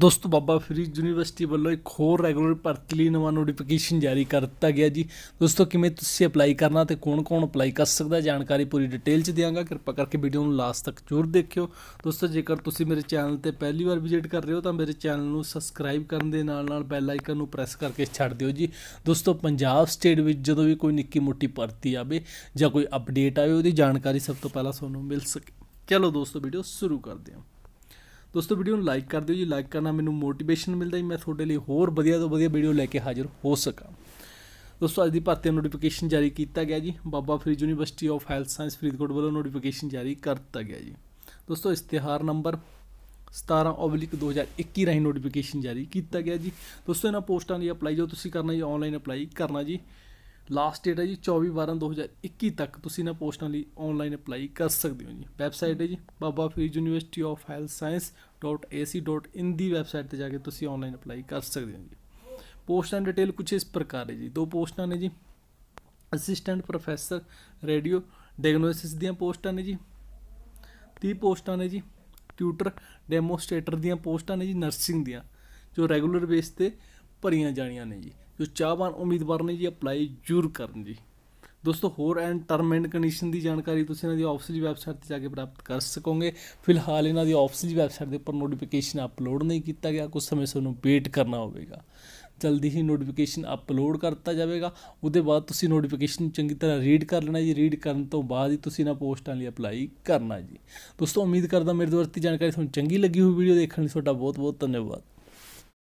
ਦੋਸਤੋ ਬਾਬਾ ਫਰੀਦ ਯੂਨੀਵਰਸਿਟੀ ਵੱਲੋਂ ਇੱਕ ਹੋਰ ਰੈਗੂਲਰ ਭਰਤੀ ਲਈ ਨਵਾਂ ਨੋਟੀਫਿਕੇਸ਼ਨ ਜਾਰੀ ਕਰ ਦਿੱਤਾ ਗਿਆ ਜੀ ਦੋਸਤੋ ਕਿਵੇਂ ਤੁਸੀਂ ਅਪਲਾਈ ਕਰਨਾ ਤੇ ਕੌਣ-ਕੌਣ ਅਪਲਾਈ ਕਰ ਸਕਦਾ ਜਾਣਕਾਰੀ ਪੂਰੀ ਡਿਟੇਲ 'ਚ ਦਿਆਂਗਾ ਕਿਰਪਾ ਕਰਕੇ ਵੀਡੀਓ ਨੂੰ ਲਾਸਟ ਤੱਕ ਜ਼ਰੂਰ ਦੇਖਿਓ ਦੋਸਤੋ ਜੇਕਰ ਤੁਸੀਂ ਮੇਰੇ ਚੈਨਲ ਤੇ ਪਹਿਲੀ ਵਾਰ ਵਿਜ਼ਿਟ ਕਰ ਰਹੇ ਹੋ ਤਾਂ ਮੇਰੇ ਚੈਨਲ ਨੂੰ ਸਬਸਕ੍ਰਾਈਬ ਕਰਨ ਦੇ ਨਾਲ-ਨਾਲ ਬੈਲ ਆਈਕਨ ਨੂੰ ਪ੍ਰੈਸ ਕਰਕੇ ਛੱਡ ਦਿਓ ਜੀ ਦੋਸਤੋ ਪੰਜਾਬ ਸਟੇਟ ਵਿੱਚ ਜਦੋਂ ਵੀ ਕੋਈ ਨਿੱਕੀ-ਮੋਟੀ ਭਰਤੀ ਆਵੇ ਜਾਂ ਕੋਈ ਅਪਡੇਟ ਆਵੇ ਉਹਦੀ ਜਾਣਕਾਰੀ ਸਭ ਤੋਂ ਪਹਿਲਾਂ ਤੁਹਾਨੂੰ ਮਿਲ ਸਕੇ ਚਲੋ ਦੋਸਤੋ ਵੀਡੀਓ ਸ਼ੁਰੂ ਕਰਦੇ ਹਾਂ ਦੋਸਤੋ ਵੀਡੀਓ ਨੂੰ ਲਾਈਕ ਕਰ ਦਿਓ ਜੀ ਲਾਈਕ ਕਰਨਾ ਮੈਨੂੰ ਮੋਟੀਵੇਸ਼ਨ ਮਿਲਦਾ ਜੀ ਮੈਂ ਤੁਹਾਡੇ ਲਈ ਹੋਰ ਵਧੀਆ ਤੋਂ ਵਧੀਆ ਵੀਡੀਓ ਲੈ ਕੇ ਹਾਜ਼ਰ ਹੋ ਸਕਾਂ ਦੋਸਤੋ ਅੱਜ ਦੀ ਭਰਤੀ ਨੋਟੀਫਿਕੇਸ਼ਨ ਜਾਰੀ ਕੀਤਾ ਗਿਆ ਜੀ Baba Farid university of health science Faridkot ਵੱਲੋਂ ਨੋਟੀਫਿਕੇਸ਼ਨ ਜਾਰੀ ਕਰ ਦਿੱਤਾ ਗਿਆ ਜੀ ਦੋਸਤੋ ਇਸ਼ਤਿਹਾਰ ਨੰਬਰ 17/2021 ਰਾਹੀਂ ਨੋਟੀਫਿਕੇਸ਼ਨ ਜਾਰੀ ਕੀਤਾ ਗਿਆ ਜੀ ਦੋਸਤੋ ਇਹਨਾਂ ਪੋਸਟਾਂ ਦੀ ਅਪਲਾਈ ਜੋ ਤੁਸੀਂ ਕਰਨਾ ਜੀ ਆਨਲਾਈਨ ਅਪਲਾਈ ਕਰਨਾ ਜੀ ਲਾਸਟ ਡੇਟ ਹੈ ਜੀ 24/12/2021 ਤੱਕ ਤੁਸੀਂ ਨਾ ਪੋਸਟਾਂ ਲਈ ਆਨਲਾਈਨ ਅਪਲਾਈ ਕਰ ਸਕਦੇ ਹੋ ਜੀ ਵੈਬਸਾਈਟ ਹੈ ਜੀ Baba Farid university of health science .ac.in ਦੀ ਵੈਬਸਾਈਟ ਤੇ ਜਾ ਕੇ ਤੁਸੀਂ ਆਨਲਾਈਨ ਅਪਲਾਈ ਕਰ ਸਕਦੇ ਹੋ ਜੀ ਪੋਸਟਾਂ ਡਿਟੇਲ ਕੁਝ ਇਸ ਪ੍ਰਕਾਰ ਹੈ ਜੀ ਦੋ ਪੋਸਟਾਂ ਨੇ ਜੀ ਅਸਿਸਟੈਂਟ ਪ੍ਰੋਫੈਸਰ ਰੇਡੀਓ ਡਾਇਗਨੋਸਿਸ ਦੀਆਂ ਪੋਸਟਾਂ ਨੇ ਜੀ 30 ਪੋਸਟਾਂ ਨੇ ਜੀ ਟਿਊਟਰ ਡੈਮੋਸਟ੍ਰੇਟਰ ਦੀਆਂ ਪੋਸਟਾਂ ਨੇ ਜੀ ਨਰਸਿੰਗ ਦੀਆਂ ਜੋ ਰੈਗੂਲਰ ਬੇਸ ਤੇ ਭਰੀਆਂ ਜਾਣੀਆਂ ਨੇ ਜੀ ਜੋ ਚਾਹਵਾਨ ਉਮੀਦਵਾਰ ਨੇ ਜੀ ਅਪਲਾਈ ਜੂਰ ਕਰਨ ਜੀ ਦੋਸਤੋ ਹੋਰ ਐਂਡ ਟਰਮ ਐਂਡ ਕੰਡੀਸ਼ਨ ਦੀ ਜਾਣਕਾਰੀ ਤੁਸੀਂ ਇਹਨਾਂ ਦੀ ਦੀ ਵੈਬਸਾਈਟ ਤੇ ਜਾ ਕੇ ਪ੍ਰਾਪਤ ਕਰ ਸਕੋਗੇ ਫਿਲਹਾਲ ਇਹਨਾਂ ਦੀ ਦੀ ਵੈਬਸਾਈਟ ਦੇ ਉੱਪਰ ਨੋਟੀਫਿਕੇਸ਼ਨ ਅਪਲੋਡ ਨਹੀਂ ਕੀਤਾ ਗਿਆ ਕੁਝ ਸਮੇਂ ਸਾਨੂੰ ਵੇਟ ਕਰਨਾ ਹੋਵੇਗਾ ਜਲਦੀ ਹੀ ਨੋਟੀਫਿਕੇਸ਼ਨ ਅਪਲੋਡ ਕਰਤਾ ਜਾਵੇਗਾ ਉਹਦੇ ਬਾਅਦ ਤੁਸੀਂ ਨੋਟੀਫਿਕੇਸ਼ਨ ਚੰਗੀ ਤਰ੍ਹਾਂ ਰੀਡ ਕਰ ਲੈਣਾ ਜੀ ਰੀਡ ਕਰਨ ਤੋਂ ਬਾਅਦ ਹੀ ਤੁਸੀਂ ਨਾ ਪੋਸਟਾਂ ਲਈ ਅਪਲਾਈ ਕਰਨਾ ਜੀ ਦੋਸਤੋ ਉਮੀਦ ਕਰਦਾ ਮੇਰੇ ਦੁਆਰਾ ਦਿੱਤੀ ਜਾਣਕਾਰੀ ਤੁਹਾਨੂੰ ਚੰਗੀ ਲੱਗੀ ਹੋਵੇ ਵੀਡੀਓ ਦੇਖਣ ਲਈ ਤੁਹਾਡਾ ਬਹੁਤ ਬਹੁਤ ਧੰਨਵਾਦ